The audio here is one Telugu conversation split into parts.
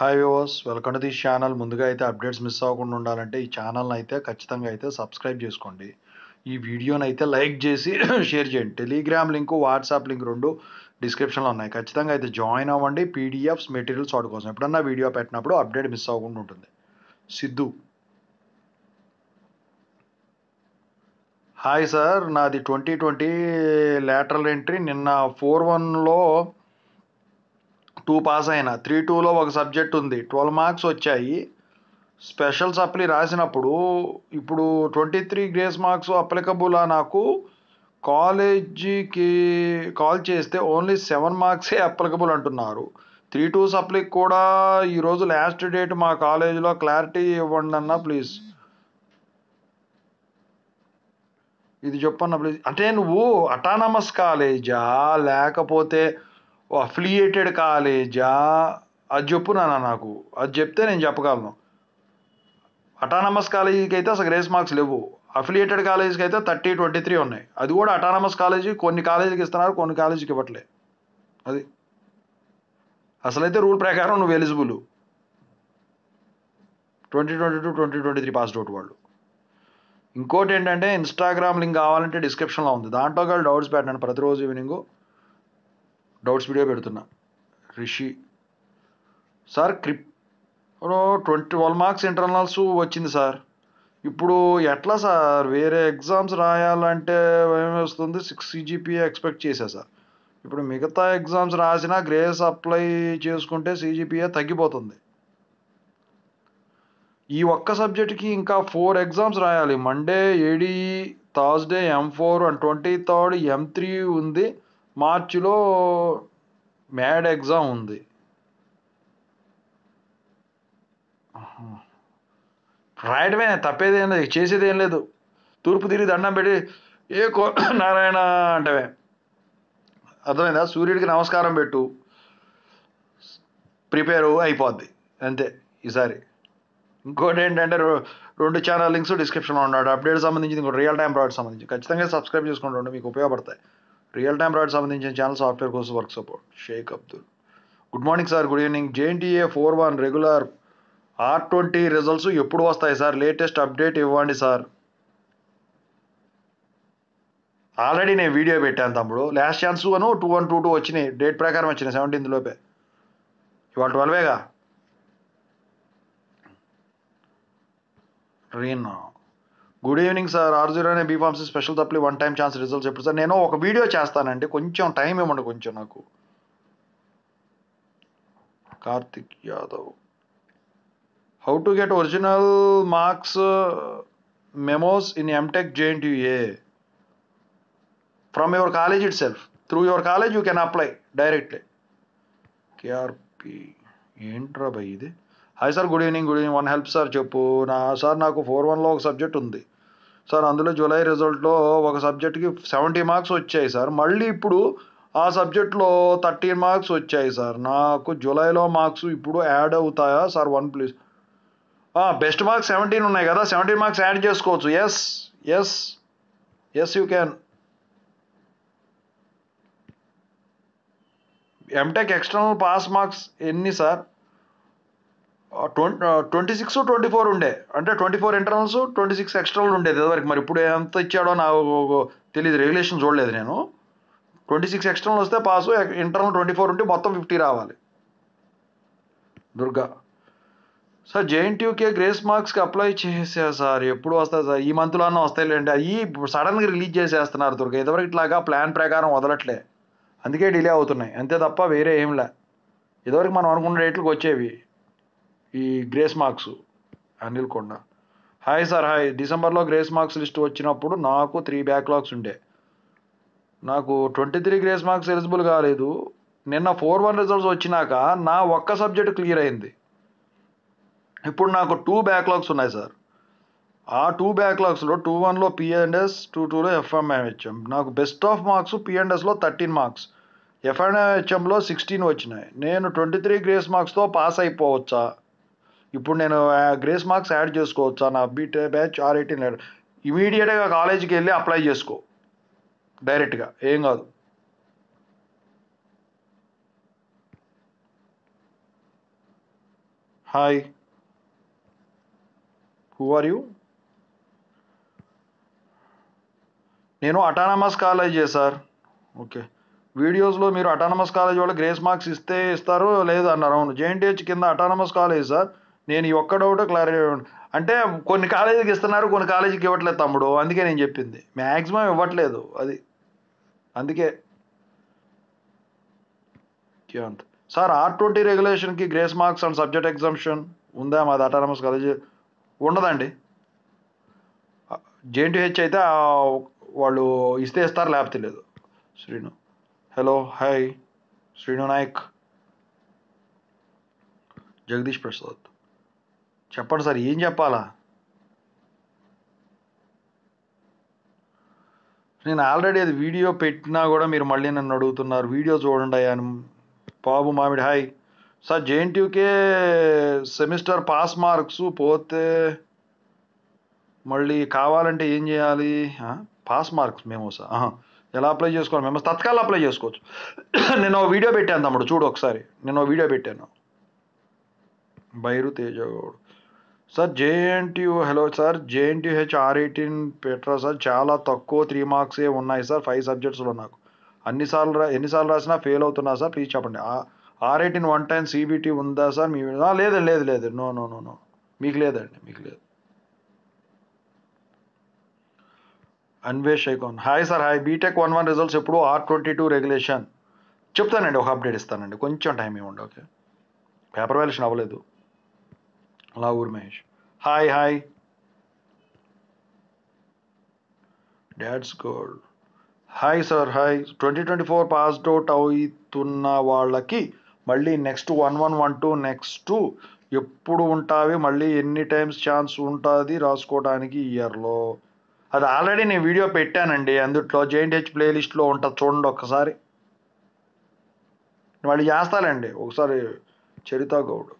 hi viewers welcome to this channel ముందుగా అయితే అప్డేట్స్ మిస్ అవ్వకుండా ఉండాలంటే ఈ ఛానల్ని అయితే ఖచ్చితంగా అయితే సబ్స్క్రైబ్ చేసుకోండి ఈ వీడియోని అయితే లైక్ చేసి షేర్ చేయండి టెలిగ్రామ్ లింకు వాట్సాప్ లింక్ రెండు డిస్క్రిప్షన్లో ఉన్నాయి ఖచ్చితంగా అయితే జాయిన్ అవ్వండి పీడిఎఫ్స్ మెటీరియల్స్ వాటి కోసం ఎప్పుడన్నా వీడియో పెట్టినప్పుడు అప్డేట్ మిస్ అవ్వకుండా ఉంటుంది సిద్ధు హాయ్ సార్ నాది ట్వంటీ ట్వంటీ లేటరల్ ఎంట్రీ నిన్న ఫోర్ వన్లో టూ పాస్ అయినా త్రీ టూలో ఒక సబ్జెక్ట్ ఉంది ట్వెల్వ్ మార్క్స్ వచ్చాయి స్పెషల్ సప్లి రాసినప్పుడు ఇప్పుడు ట్వంటీ త్రీ గ్రేస్ మార్క్స్ అప్లికబులా నాకు కాలేజీకి కాల్ చేస్తే ఓన్లీ సెవెన్ మార్క్సే అప్లికబుల్ అంటున్నారు త్రీ టూ సప్లికి కూడా ఈరోజు లాస్ట్ డేట్ మా కాలేజీలో క్లారిటీ ఇవ్వండి అన్న ప్లీజ్ ఇది చెప్పన్న ప్లీజ్ అంటే నువ్వు అటానమస్ కాలేజా లేకపోతే ఓ అఫిలియేటెడ్ కాలేజా అది చెప్పు నాన్న నాకు అది చెప్తే నేను చెప్పగలను అటానమస్ కాలేజీకి అయితే అసలు గ్రేస్ మార్క్స్ లేవు అఫిలియేటెడ్ కాలేజీకి అయితే థర్టీ ట్వంటీ త్రీ ఉన్నాయి అది కూడా అటానమస్ కాలేజీ కొన్ని కాలేజీకి ఇస్తున్నారు కొన్ని కాలేజీకి ఇవ్వట్లే అది అసలైతే రూల్ ప్రకారం నువ్వు eligible twenty twenty two twenty twenty three passed out వాళ్ళు ఇంకోటి ఏంటంటే ఇన్స్టాగ్రామ్ లింక్ కావాలంటే డిస్క్రిప్షన్లో ఉంది దాంట్లో కూడా డౌట్స్ పెట్టండి ప్రతిరోజు ఈవినింగ్ డౌట్స్ వీడియో పెడుతున్నా రిషి సార్ క్రిప్ ట్వంటీ ట్వెల్వ్ మార్క్స్ ఇంటర్నల్స్ వచ్చింది సార్ ఇప్పుడు ఎట్లా సార్ వేరే ఎగ్జామ్స్ రాయాలంటే వస్తుంది సిక్స్ సిజిపిఏ ఎక్స్పెక్ట్ చేసా సార్ ఇప్పుడు మిగతా ఎగ్జామ్స్ రాసినా గ్రేస్ అప్లై చేసుకుంటే సిజిపిఏ తగ్గిపోతుంది ఈ ఒక్క సబ్జెక్ట్కి ఇంకా ఫోర్ ఎగ్జామ్స్ రాయాలి Monday AD Thursday M four and twenty third M three ఉంది మార్చిలో మ్యాడ్ ఎగ్జామ్ ఉంది రాయడమే తప్పేదేం లేదు చేసేదేం లేదు తూర్పు తిరిగి దండం పెట్టి ఏ కో నారాయణ అంటవే అర్థమైందా సూర్యుడికి నమస్కారం పెట్టు ప్రిపేర్ అయిపోద్ది అంతే ఈసారి ఇంకోటి ఏంటంటే రెండు ఛానల్ లింక్స్ డిస్క్రిప్షన్లో ఉన్నాడు అప్డేట్ సంబంధించి ఇంకోటి రియల్ టైం ప్రాడక్ట్ సంబంధించి ఖచ్చితంగా సబ్స్క్రైబ్ చేసుకుంటుండే మీకు ఉపయోగపడతాయి రియల్ టైం రాడ్ సంబంధించిన ఛానల్ సాఫ్ట్వేర్ కోసం work support Sheikh Abdul good morning sir good evening JNTA four one regular R twenty results ఎప్పుడు వస్తాయి సార్ లేటెస్ట్ అప్డేట్ ఇవ్వండి సార్ ఆల్రెడీ నేను వీడియో పెట్టాను తమ్ముడు లాస్ట్ ఛాన్స్ అను టూ వన్ టూ టూ వచ్చినాయి డేట్ ప్రకారం వచ్చినాయి సెవెంటీన్త్ లోపే ఇవాళ ట్వెల్వేగా రీనా గుడ్ ఈవినింగ్ సార్ ఆరు జీరోనే బీఫామ్స్ స్పెషల్ తప్పి వన్ టైం ఛాన్స్ రిజల్ట్స్ చెప్పు సార్ నేను ఒక వీడియో చేస్తానండి కొంచెం టైం ఇవ్వండి కొంచెం నాకు Karthik Yadav how to get original marks memos in MTech a from your college itself through your college you can apply directly కేఆర్పి ఏంట్రా భయ్ ఇది hi sir good evening good evening one help sir చెప్పు నా సార్ నాకు ఫోర్ వన్లో ఒక సబ్జెక్ట్ ఉంది సార్ అందులో జూలై రిజల్ట్లో ఒక సబ్జెక్ట్కి సెవెంటీ మార్క్స్ వచ్చాయి సార్ మళ్ళీ ఇప్పుడు ఆ సబ్జెక్ట్లో థర్టీన్ మార్క్స్ వచ్చాయి సార్ నాకు జూలైలో మార్క్స్ ఇప్పుడు యాడ్ అవుతాయా sir one please best marks seventeen ఉన్నాయి కదా సెవెంటీన్ మార్క్స్ యాడ్ చేసుకోవచ్చు yes yes yes you can MTech external pass marks ఎన్ని sir twenty six twenty four ఉండే అంటే twenty four internals twenty six external ఉండేది ఇదివరకు మరి ఇప్పుడు ఎంత ఇచ్చాడో నాకు తెలియదు రెగ్యులేషన్ చూడలేదు నేను ట్వంటీ సిక్స్ ఎక్స్టర్నల్ వస్తే పాస్ ఇంటర్నల్ ట్వంటీ ఫోర్ ఉంటే మొత్తం ఫిఫ్టీ రావాలి దుర్గా సార్ జేఎన్టీయూకే గ్రేస్ మార్క్స్కి అప్లై చేసా సార్ ఎప్పుడు వస్తాయి సార్ ఈ మంత్లోనే లేండి అవి సడన్గా రిలీజ్ చేసేస్తున్నారు దుర్గా ఇదివరకు ఇట్లాగా ప్లాన్ ప్రకారం వదలట్లే అందుకే డిలే అవుతున్నాయి అంతే తప్ప వేరే ఏంలే ఇదివరకు మనం అనుకున్న రేట్లకు వచ్చేవి ఈ grace marks Anil Konda hi sir hi డిసెంబర్లో గ్రేస్ మార్క్స్ లిస్ట్ వచ్చినప్పుడు నాకు త్రీ బ్యాక్లాగ్స్ ఉండే నాకు twenty three grace marks eligible కాలేదు నిన్న ఫోర్ వన్ రిజల్ట్స్ వచ్చినాక నా ఒక్క సబ్జెక్ట్ క్లియర్ అయింది ఇప్పుడు నాకు టూ బ్యాక్లాగ్స్ ఉన్నాయి సార్ ఆ టూ బ్యాక్లాగ్స్లో టూ వన్లో పిఎండ్ఎస్ టూ టూలో హెచ్ఎం నాకు బెస్ట్ ఆఫ్ మార్క్స్ పిఎండ్ఎస్లో థర్టీన్ మార్క్స్ హెచ్ఎంలో సిక్స్టీన్ వచ్చినాయి నేను ట్వంటీ త్రీ గ్రేస్ మార్క్స్తో పాస్ అయిపోవచ్చా ఇప్పుడు నేను గ్రేస్ మార్క్స్ యాడ్ చేసుకోవచ్చా నా బీటే బ్యాచ్ ఆర్ ఎయిటీన్ ఇమీడియట్గా కాలేజీకి వెళ్ళి అప్లై చేసుకో డైరెక్ట్గా ఏం కాదు హాయ్ హూ ఆర్ యూ నేను అటానమస్ కాలేజే సార్ ఓకే వీడియోస్లో మీరు అటానమస్ కాలేజ్ వాళ్ళు గ్రేస్ మార్క్స్ ఇస్తే ఇస్తారు లేదన్నారు అవును జేఎన్టీహెచ్ కింద అటానమస్ కాలేజ్ సార్ నేను ఒక్క డౌట్ క్లారిటీ అంటే కొన్ని కాలేజీకి ఇస్తున్నారు కొన్ని కాలేజీకి ఇవ్వట్లేదు తమ్ముడు అందుకే నేను చెప్పింది మ్యాక్సిమం ఇవ్వట్లేదు అది అందుకే అంత సార్ ఆర్ ట్వంటీ రెగ్యులేషన్కి grace marks and subject exemption ఉందా మాది అటానమస్ కాలేజీ ఉండదండి జేఎన్టీహెచ్ అయితే వాళ్ళు ఇస్తే ఇస్తారు లేకపోతే లేదు శ్రీను హలో హాయ్ శ్రీను నాయక్ జగదీష్ ప్రసాద్ చెప్పండి సార్ ఏం చెప్పాలా నేను ఆల్రెడీ అది వీడియో పెట్టినా కూడా మీరు మళ్ళీ నన్ను అడుగుతున్నారు వీడియో చూడండి అయ్యాను Babu Mamidi hi sir JNTUK semester pass marks పోతే మళ్ళీ కావాలంటే ఏం చేయాలి పాస్ మార్క్స్ మేము సార్ ఎలా అప్లై చేసుకోవాలి మేము తత్కాల అప్లై చేసుకోవచ్చు నేను వీడియో పెట్టాను తమ్ముడు చూడు ఒకసారి నేను వీడియో పెట్టాను Bairu Tejagoud sir JNTU hello sir H R eighteen పెట్టరా సార్ చాలా తక్కువ త్రీ మార్క్సే ఉన్నాయి సార్ ఫైవ్ సబ్జెక్ట్స్లో నాకు అన్నిసార్లు రా ఎన్నిసార్లు రాసినా ఫెయిల్ అవుతున్నా సార్ ప్లీజ్ చెప్పండి R eighteen one time CBT ఉందా సార్ మీ లేదు లేదు లేదు నో నో నో నో మీకు లేదండి మీకు లేదు Anvesh icon hi sir hi BTech one one results ఎప్పుడు ఆర్ ట్వంటీ టూ రెగ్యులేషన్ చెప్తానండి ఒక అప్డేట్ ఇస్తానండి కొంచెం టైం ఇవ్వండి ఓకే పేపర్ వ్యాల్యూషన్ అవ్వలేదు అలా ఊరు Mahesh hi hi dads gold hi sir hi twenty twenty four passed out అవుతున్న వాళ్ళకి మళ్ళీ next one one one two next ఎప్పుడు ఉంటావి మళ్ళీ ఎన్ని టైమ్స్ ఛాన్స్ ఉంటుంది రాసుకోవడానికి ఇయర్లో అది ఆల్రెడీ నేను వీడియో పెట్టానండి అందుట్లో హెచ్ ప్లేలిస్ట్లో ఉంటుంది చూడండి ఒకసారి మళ్ళీ చేస్తానండి ఒకసారి Charitha Goud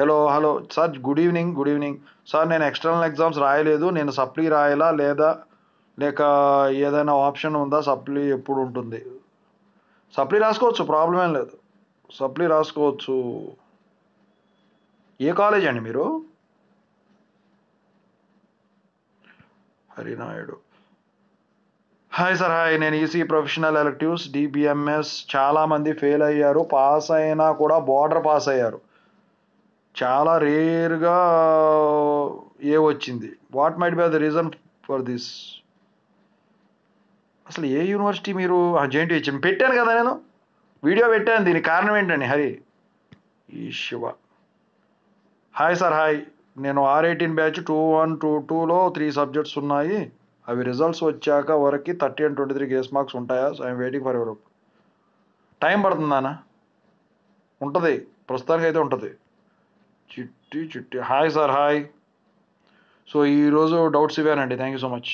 hello hello sir good evening good evening sir నేను ఎక్స్టర్నల్ ఎగ్జామ్స్ రాయలేదు నేను సప్లీ రాయాలా లేదా లేక ఏదైనా ఆప్షన్ ఉందా సప్లీ ఎప్పుడు ఉంటుంది సప్లీ రాసుకోవచ్చు ప్రాబ్లం ఏం లేదు సప్లీ రాసుకోవచ్చు ఏ కాలేజ్ అండి మీరు హరినాయుడు హాయ్ సార్ హాయ్ నేను ఈసీ ప్రొఫెషనల్ ఎలక్టివ్స్ డిబిఎంఎస్ చాలామంది ఫెయిల్ అయ్యారు పాస్ అయినా కూడా బార్డర్ పాస్ అయ్యారు చాలా రేర్గా ఏ వచ్చింది what might be the reason for this అసలు ఏ యూనివర్సిటీ మీరు జాయింట్ ఇచ్చింది పెట్టాను కదా నేను వీడియో పెట్టాను దీనికి కారణం ఏంటండి హరి ఈ శివ హాయ్ సార్ హాయ్ నేను R eighteen batch two one two టూలో త్రీ సబ్జెక్ట్స్ ఉన్నాయి అవి రిజల్ట్స్ వచ్చాక వరకు thirty and twenty three grace marks ఉంటాయా so I'm waiting for Europe time పడుతుందానా ఉంటుంది ప్రస్తుతానికి అయితే ఉంటుంది Chitti Chitti hi sir hi so ఈరోజు డౌట్స్ ఇవేనండి థ్యాంక్ యూ సో మచ్